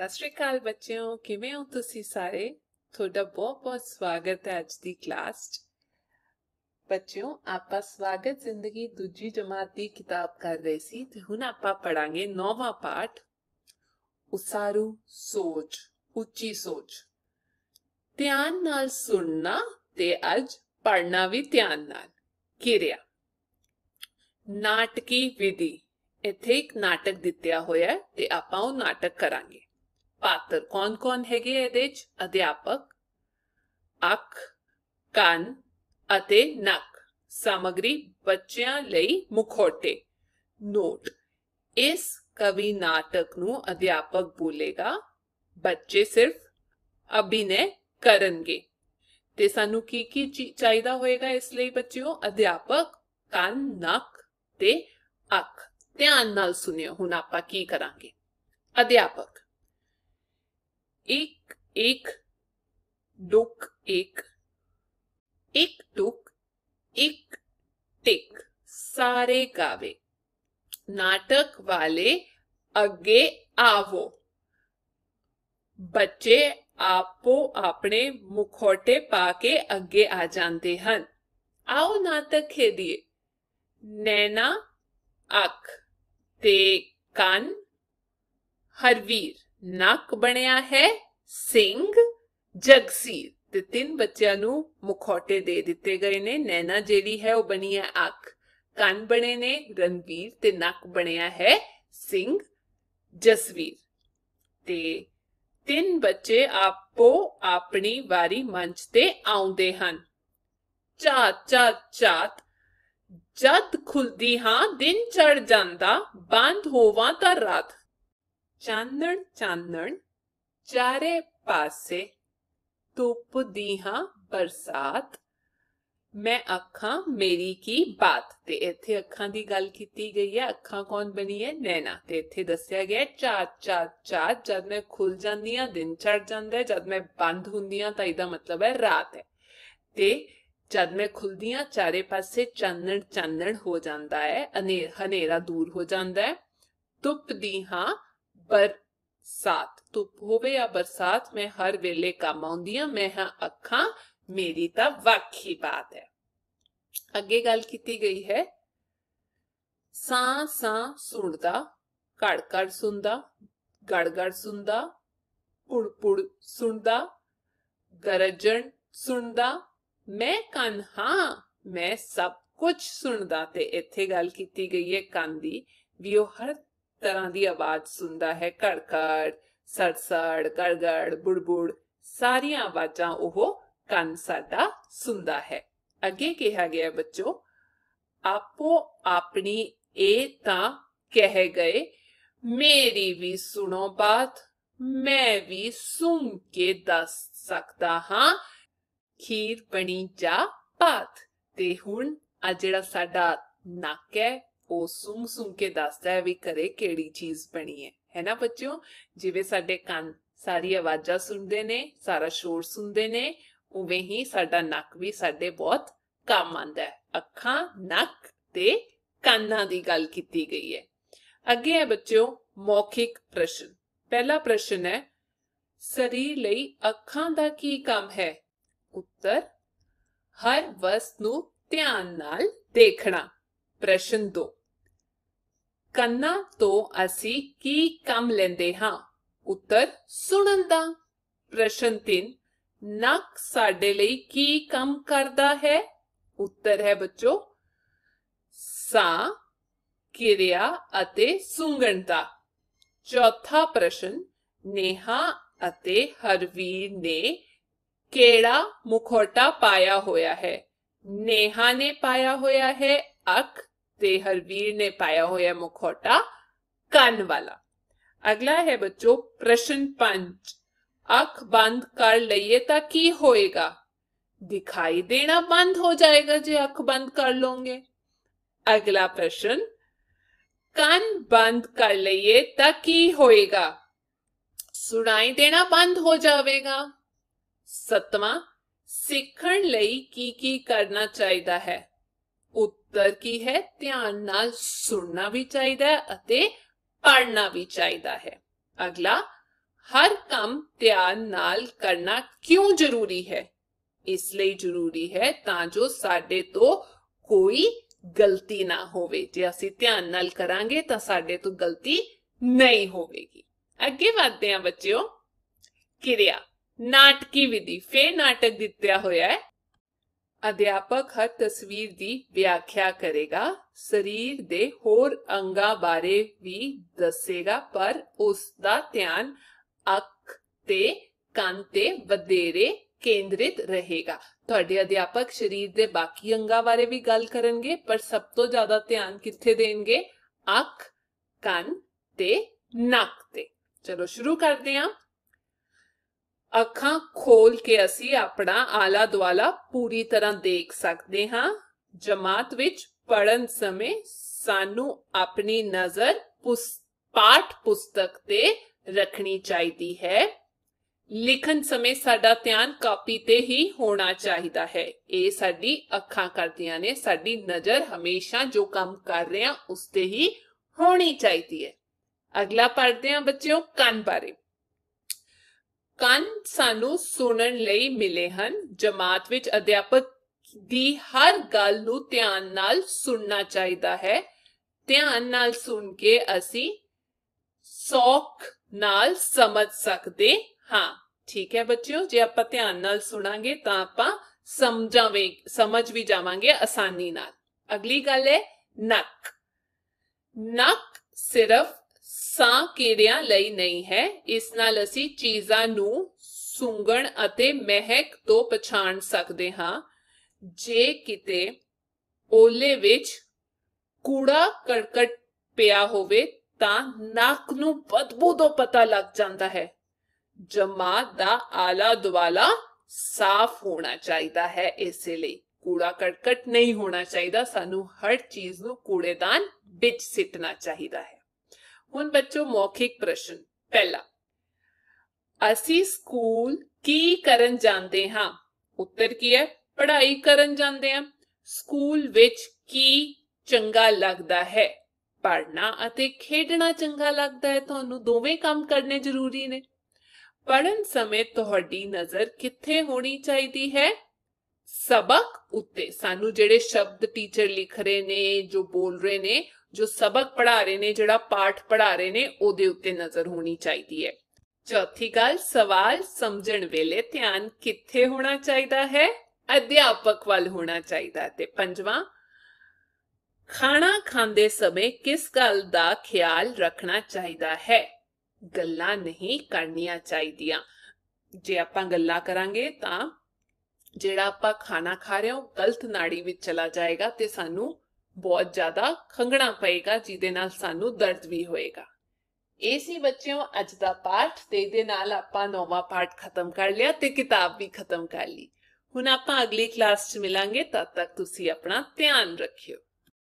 ਸਤਿ ਸ਼੍ਰੀ ਅਕਾਲ ਬੱਚਿਓ ਕਿਵੇਂ ਹੋ ਤੁਸੀਂ ਸਾਰੇ ਤੁਹਾਡਾ ਬਹੁਤ-ਬਹੁਤ ਸਵਾਗਤ ਹੈ ਅੱਜ ਦੀ ਕਲਾਸ 'ਚ ਬੱਚਿਓ ਆਪਾਂ ਸਵਾਗਤ ਜ਼ਿੰਦਗੀ ਦੂਜੀ ਜਮਾਤ ਦੀ ਕਿਤਾਬ ਕਰ ਰਹੇ ਸੀ ਤੇ ਹੁਣ ਆਪਾਂ ਪੜਾਂਗੇ ਨੌਵਾਂ ਪਾਠ ਉਸਾਰੂ ਸੋਚ ਉੱਚੀ ਸੋਚ ਧਿਆਨ ਨਾਲ ਸੁਣਨਾ ਤੇ ਅੱਜ ਪੜਨਾ ਵੀ ਧਿਆਨ ਨਾਲ ਕਿਰਿਆ ਨਾਟਕੀ ਵਿਧੀ ਇੱਥੇ ਇੱਕ ਨਾਟਕ ਦਿੱਤਿਆ ਹੋਇਆ ਤੇ ਆਪਾਂ ਉਹ ਨਾਟਕ ਕਰਾਂਗੇ ਪਾਤਰ ਕੌਣ-ਕੌਣ ਹੈਗੇ ਇਹਦੇ ਚ ਅਧਿਆਪਕ ਅੱਖ ਕੰਨ ਅਤੇ ਨੱਕ ਸਮਗਰੀ ਬੱਚਿਆਂ ਲਈ ਮੁਖੋਟੇ ਨੋਟ ਇਸ ਕਵੀ ਨਾਟਕ ਨੂੰ ਅਧਿਆਪਕ ਬੋਲੇਗਾ ਬੱਚੇ ਸਿਰਫ ਅਭਿਨੇ ਕਰਨਗੇ ਤੇ ਸਾਨੂੰ ਕੀ ਕੀ ਚਾਹੀਦਾ ਹੋਏਗਾ ਇਸ ਲਈ ਬੱਚਿਓ ਅਧਿਆਪਕ ਕੰਨ ਨੱਕ ਤੇ ਅੱਖ ਧਿਆਨ ਨਾਲ ਸੁਣਿਓ ਹੁਣ ਆਪਾਂ ਕੀ ਕਰਾਂਗੇ ਅਧਿਆਪਕ एक एक डुक एक एक डुक एक टिक सारे गावे नाटक वाले अगे आवो बच्चे आपो अपने मुखोटे पाके अगे आ जाते हैं आओ नाटक खेदिए नैना अख ते कन हरवीर ਨੱਕ ਬਣਿਆ ਹੈ ਸਿੰਘ ਜਗਸੀਰ ਤੇ ਤਿੰਨ ਬੱਚਿਆਂ ਨੂੰ ਮੁਖੌਟੇ ਦੇ ਦਿੱਤੇ ਗਏ ਨੇ ਨੈਣਾ ਜਿਹੜੀ ਹੈ ਉਹ ਬਣੀ ਹੈ ਅੱਖ ਕੰਨ ਬਣੇ ਨੇ ਰਣਵੀਰ ਤੇ ਨੱਕ ਬਣਿਆ ਹੈ ਸਿੰਘ ਜਸਵੀਰ ਤੇ ਤਿੰਨ ਬੱਚੇ ਆਪੋ ਆਪਣੀ ਵਾਰੀ ਮੰਚ ਤੇ ਆਉਂਦੇ ਹਨ ਚਾ ਚਾਤ ਚਾਤ ਜਦ ਖੁੱਲਦੀ ਹਾਂ ਦਿਨ ਚੜ ਜਾਂਦਾ ਬੰਦ ਹੋਵਾਂ ਤਾਂ ਰਾਤ चानण चानण चारे पासे धुप दी बरसात मैं अखा मेरी की बात ते इथे अखा दी गल की गई है अखा कौन बनी है नैना ते इथे दसया गया चा चा चा जब मैं खुल जाती हाँ दिन चढ़ जांदा है जब मैं बंद होंगी हां ता मतलब है रात है ते जब मैं खुलदी हाँ चारे पासे चानण चानण हो जाता है अनेर हनेरा दूर हो जाता है तुप दी हां पर सात तो भोवे या बरसात में हर वेले काम आ मैं हां अखा मेरी ता वख ही बात है अगे गल की गई है सा सा सुनदा कड़ कड़ सुनदा गड़ गड़ सुनदा पुड़ पुड़ सुनदा गरजन सुनदा मैं कान हां मैं सब कुछ सुनदा ते इथे गल की गई है कान दी वी ओ हर ਤਰ੍ਹਾਂ ਦੀ ਆਵਾਜ਼ ਸੁਣਦਾ ਹੈ ਕੜਕੜ ਸੜਸੜ ਗੜਗੜ ਬੁੜਬੁੜ ਸਾਰੀਆਂ ਆਵਾਜ਼ਾਂ ਉਹ ਕੰਨ ਸਾਡਾ ਸੁਣਦਾ ਹੈ ਅੱਗੇ ਕਿਹਾ ਗਿਆ ਬੱਚੋ ਆਪੋ ਆਪਣੀ ਇਹ ਤਾਂ ਕਹਿ ਗਏ ਮੇਰੀ ਵੀ ਸੁਣੋ ਬਾਤ ਮੈਂ ਵੀ ਸੁਣ ਕੇ ਦੱਸ ਸਕਦਾ ਹਾਂ ਖੀਰ ਪਣੀ ਜਾ ਬਾਤ ਤੇ ਹੁਣ ਆ ਜਿਹੜਾ ਸਾਡਾ ਨੱਕ ਹੈ ਉਹ ਸੁੰਘ ਸੁੰਘ ਕੇ ਦੱਸਦਾ ਹੈ ਵੀ ਘਰੇ ਕਿਹੜੀ ਚੀਜ਼ ਬਣੀ ਹੈ ਹੈ ਨਾ ਬੱਚਿਓ ਜਿਵੇਂ ਸਾਡੇ ਕੰਨ ਸਾਰੀ ਆਵਾਜ਼ਾਂ ਸੁਣਦੇ ਨੇ ਸਾਰਾ ਸ਼ੋਰ ਸੁਣਦੇ ਨੇ ਉਵੇਂ ਹੀ ਸਾਡਾ ਨੱਕ ਵੀ ਸਾਡੇ ਬਹੁਤ ਕੰਮ ਆਂਦਾ ਹੈ ਅੱਖਾਂ ਨੱਕ ਤੇ ਕੰਨਾਂ ਦੀ ਗੱਲ ਕੀਤੀ ਗਈ ਹੈ ਅੱਗੇ ਹੈ ਬੱਚਿਓ ਮੌਖਿਕ ਪ੍ਰਸ਼ਨ ਪਹਿਲਾ ਪ੍ਰਸ਼ਨ ਹੈ ਸਰੀਰ ਲਈ ਅੱਖਾਂ ਦਾ ਕੀ ਕੰਮ ਹੈ ਉੱਤਰ ਹਰ ਵਸਤ ਨੂੰ ਧਿਆਨ ਨਾਲ ਦੇਖਣਾ ਪ੍ਰਸ਼ਨ 2 ਕੰਨਾਂ ਤੋਂ ਅਸੀਂ ਕੀ ਕੰਮ ਲੈਂਦੇ ਹਾਂ ਉੱਤਰ ਸੁਣਨ ਦਾ ਪ੍ਰਸ਼ਨ 3 ਨੱਕ ਸਾਡੇ ਲਈ ਕੀ ਕੰਮ ਕਰਦਾ ਹੈ ਉੱਤਰ ਹੈ ਬੱਚੋ ਸਾ ਕਿਰਿਆ ਅਤੇ ਸੁੰਗਣ ਦਾ ਚੌਥਾ ਪ੍ਰਸ਼ਨ ਨੇਹਾ ਅਤੇ ਹਰਵੀਰ ਨੇ ਕਿਹੜਾ ਮੁਖੌਟਾ ਪਾਇਆ ਹੋਇਆ ਹੈ ਨੇਹਾ ਨੇ ਪਾਇਆ ਹੋਇਆ ਹੈ ਅੱਖ ਤੇ ਹਰਵੀਰ ਨੇ ਪਾਇਆ ਹੋਇਆ ਮੁਖੌਟਾ ਕੰਨ ਵਾਲਾ ਅਗਲਾ ਹੈ ਬੱਚੋ ਪ੍ਰਸ਼ਨ 5 ਅੱਖ ਬੰਦ ਕਰ ਲਈਏ ਤਾਂ ਕੀ ਹੋਏਗਾ ਦਿਖਾਈ ਦੇਣਾ ਬੰਦ ਹੋ ਜਾਏਗਾ ਜੇ ਅੱਖ ਬੰਦ ਕਰ ਲੋਗੇ ਅਗਲਾ ਪ੍ਰਸ਼ਨ ਕੰਨ ਬੰਦ ਕਰ ਲਈਏ ਤਾਂ ਕੀ ਹੋਏਗਾ ਸੁਣਾਈ ਦੇਣਾ ਬੰਦ ਹੋ ਜਾਵੇਗਾ ਸਤਵਾਂ ਸਿੱਖਣ ਲਈ ਕੀ ਕੀ ਕਰਨਾ ਚਾਹੀਦਾ ਹੈ ਉੱਤਰ ਕੀ ਹੈ ਧਿਆਨ ਨਾਲ ਸੁਣਨਾ ਵੀ ਚਾਹੀਦਾ ਹੈ ਅਤੇ ਪੜ੍ਹਨਾ ਵੀ ਚਾਹੀਦਾ ਹੈ ਅਗਲਾ ਹਰ ਕੰਮ ਧਿਆਨ ਨਾਲ ਕਰਨਾ ਕਿਉਂ ਜ਼ਰੂਰੀ ਹੈ ਇਸ ਲਈ ਜ਼ਰੂਰੀ ਹੈ ਤਾਂ ਜੋ ਸਾਡੇ ਤੋਂ ਕੋਈ ਗਲਤੀ ਨਾ ਹੋਵੇ ਜੇ ਅਸੀਂ ਧਿਆਨ ਨਾਲ ਕਰਾਂਗੇ ਤਾਂ ਸਾਡੇ ਤੋਂ ਗਲਤੀ ਨਹੀਂ ਹੋਵੇਗੀ ਅੱਗੇ ਵਧਦੇ ਹਾਂ ਬੱਚਿਓ ਕਿਰਿਆ ਨਾਟਕੀ ਵਿਧੀ ਫੇ ਨਾਟਕ ਦਿੱਤਿਆ ਹੋਇਆ ਹੈ ਅਧਿਆਪਕ ਹਰ ਤਸਵੀਰ ਦੀ ਵਿਆਖਿਆ ਕਰੇਗਾ ਸਰੀਰ ਦੇ ਹੋਰ ਅੰਗਾਂ ਬਾਰੇ ਵੀ ਦੱਸੇਗਾ ਪਰ ਉਸ ਦਾ ਧਿਆਨ ਅੱਖ ਤੇ ਕੰਨ ਤੇ ਵਧੇਰੇ ਕੇਂਦਰਿਤ ਰਹੇਗਾ ਤੁਹਾਡੇ ਅਧਿਆਪਕ ਸਰੀਰ ਦੇ ਬਾਕੀ ਅੰਗਾਂ ਬਾਰੇ ਵੀ ਗੱਲ ਕਰਨਗੇ ਪਰ ਸਭ ਤੋਂ ਜ਼ਿਆਦਾ ਧਿਆਨ ਕਿੱਥੇ ਦੇਣਗੇ ਅੱਖ ਕੰਨ ਤੇ ਨੱਕ ਤੇ ਚਲੋ ਸ਼ੁਰੂ ਕਰਦੇ ਹਾਂ ਅੱਖਾਂ ਖੋਲ ਕੇ ਅਸੀਂ ਆਪਣਾ ਆਲਾ ਦੁਆਲਾ ਪੂਰੀ ਤਰ੍ਹਾਂ ਦੇਖ ਸਕਦੇ ਹਾਂ ਜਮਾਤ ਵਿੱਚ ਪੜਨ ਸਮੇਂ ਸਾਨੂੰ ਆਪਣੀ ਨਜ਼ਰ ਪਾਠ ਪੁਸਤਕ ਤੇ ਰੱਖਣੀ ਚਾਹੀਦੀ ਹੈ ਲਿਖਣ ਸਮੇਂ ਸਾਡਾ ਧਿਆਨ ਕਾਪੀ ਤੇ ਹੀ ਹੋਣਾ ਚਾਹੀਦਾ ਹੈ ਇਹ ਸਾਡੀ ਅੱਖਾਂ ਕਰਦੀਆਂ ਨੇ ਸਾਡੀ ਨਜ਼ਰ ਹਮੇਸ਼ਾ ਜੋ ਕੰਮ ਕਰ ਰਹੇ ਆ ਉਸ ਤੇ ਹੀ ਹੋਣੀ ਚਾਹੀਦੀ ਹੈ ਅਗਲਾ ਪੜ੍ਹਦੇ ਹਾਂ ਬੱਚਿਓ ਕੰਨ ਬਾਰੇ ਕੰਨ ਸਾਨੂੰ ਸੁਣਨ ਲਈ ਮਿਲੇ ਹਨ ਜਮਾਤ ਵਿੱਚ ਅਧਿਆਪਕ ਦੀ ਹਰ ਗੱਲ ਨੂੰ ਧਿਆਨ ਨਾਲ ਸੁਣਨਾ ਚਾਹੀਦਾ ਹੈ ਧਿਆਨ ਨਾਲ ਸੁਣ ਕੇ ਅਸੀਂ ਸੌਖ ਨਾਲ ਸਮਝ ਸਕਦੇ ਹਾਂ ਠੀਕ ਹੈ ਬੱਚਿਓ ਜੇ ਆਪਾਂ ਧਿਆਨ ਨਾਲ ਸੁਣਾਂਗੇ ਤਾਂ ਆਪਾਂ ਸਮਝਾਂਗੇ ਸਮਝ ਵੀ ਜਾਵਾਂਗੇ ਆਸਾਨੀ ਨਾਲ ਅਗਲੀ ਗੱਲ ਹੈ ਨੱਕ ਨੱਕ ਸਿਰਫ ਸਾਂ ਕੀੜਿਆਂ ਲਈ ਨਹੀਂ ਹੈ ਇਸ ਨਾਲ ਅਸੀਂ ਚੀਜ਼ਾਂ ਨੂੰ ਸੁੰਗਣ ਅਤੇ ਮਹਿਕ ਤੋਂ ਪਛਾਣ ਸਕਦੇ ਹਾਂ ਜੇ ਕਿਤੇ ਓਲੇ ਵਿੱਚ ਕੂੜਾ ਕਰਕਟ ਪਿਆ ਹੋਵੇ ਤਾਂ ਨੱਕ ਨੂੰ ਬਦਬੂ ਤੋਂ ਪਤਾ ਲੱਗ ਜਾਂਦਾ ਹੈ ਜਮਾਤ ਦਾ ਆਲਾ ਦੁਆਲਾ ਸਾਫ਼ ਹੋਣਾ ਚਾਹੀਦਾ ਹੈ ਇਸੇ ਲਈ ਕੂੜਾ ਕਰਕਟ ਨਹੀਂ ਹੋਣਾ ਚਾਹੀਦਾ ਸਾਨੂੰ ਹਰ ਚੀਜ਼ ਨੂੰ ਕੂੜੇਦਾਨ ਵਿੱਚ ਸਿੱਟਣਾ ਚਾਹੀਦਾ ਹੈ ਹੁਣ ਬੱਚੋ ਮੌਖਿਕ ਪ੍ਰਸ਼ਨ ਪਹਿਲਾ ਅਸੀਂ ਸਕੂਲ ਕੀ ਕਰਨ ਜਾਂਦੇ ਹਾਂ ਉੱਤਰ ਕੀ ਹੈ ਪੜ੍ਹਾਈ ਕਰਨ ਜਾਂਦੇ ਹਾਂ ਸਕੂਲ ਵਿੱਚ ਕੀ ਚੰਗਾ ਲੱਗਦਾ ਹੈ ਪੜ੍ਹਨਾ ਅਤੇ ਖੇਡਣਾ ਚੰਗਾ ਲੱਗਦਾ ਹੈ ਤੁਹਾਨੂੰ ਦੋਵੇਂ ਕੰਮ ਕਰਨੇ ਜ਼ਰੂਰੀ ਨੇ ਪੜਨ ਸਮੇਂ ਤੁਹਾਡੀ ਨਜ਼ਰ ਕਿੱਥੇ ਹੋਣੀ ਚਾਹੀਦੀ ਹੈ ਸਬਕ ਉੱਤੇ ਸਾਨੂੰ ਜਿਹੜੇ ਸ਼ਬਦ ਟੀਚਰ ਲਿਖ ਰਹੇ ਨੇ ਜੋ ਬੋਲ ਰਹੇ ਨੇ ਜੋ ਸਬਕ ਪੜਾ ਰਹੇ ਨੇ ਜਿਹੜਾ ਪਾਠ ਪੜਾ ਰਹੇ ਨੇ ਉਹਦੇ ਉੱਤੇ ਨਜ਼ਰ ਹੋਣੀ ਚਾਹੀਦੀ ਹੈ ਚੌਥੀ ਗੱਲ ਸਵਾਲ ਸਮਝਣ ਵੇਲੇ ਧਿਆਨ ਕਿੱਥੇ ਹੋਣਾ ਚਾਹੀਦਾ ਹੈ ਅਧਿਆਪਕ ਵੱਲ ਹੋਣਾ ਚਾਹੀਦਾ ਤੇ ਪੰਜਵਾਂ ਖਾਣਾ ਖਾਂਦੇ ਸਮੇਂ ਕਿਸ ਗੱਲ ਦਾ ਖਿਆਲ ਰੱਖਣਾ ਚਾਹੀਦਾ ਹੈ ਗੱਲਾਂ ਨਹੀਂ ਕਰਨੀਆਂ ਚਾਹੀਦੀਆਂ ਜੇ ਆਪਾਂ ਗੱਲਾਂ ਕਰਾਂਗੇ ਤਾਂ ਜਿਹੜਾ ਆਪਾਂ ਖਾਣਾ ਖਾ ਰਹੇ ਹਾਂ ਗਲਤ ਨਾੜੀ ਵਿੱਚ ਚਲਾ ਜਾਏਗਾ ਤੇ ਸਾਨੂੰ ਬਹੁਤ ਜ਼ਿਆਦਾ ਖੰਗਣਾ ਪਏਗਾ ਜਿਹਦੇ ਨਾਲ ਸਾਨੂੰ ਦਰਦ ਵੀ ਹੋਏਗਾ ਇਹ ਸੀ ਬੱਚਿਓ ਅੱਜ ਦਾ ਪਾਠ ਤੇ ਦੇ ਨਾਲ ਆਪਾਂ ਨੌਵਾਂ ਪਾਠ ਖਤਮ ਕਰ ਲਿਆ ਤੇ ਕਿਤਾਬ ਵੀ ਖਤਮ ਕਰ ਲਈ ਹੁਣ ਆਪਾਂ ਅਗਲੀ ਕਲਾਸ 'ਚ ਮਿਲਾਂਗੇ ਤਦ ਤੱਕ ਤੁਸੀਂ ਆਪਣਾ ਧਿਆਨ ਰੱਖਿਓ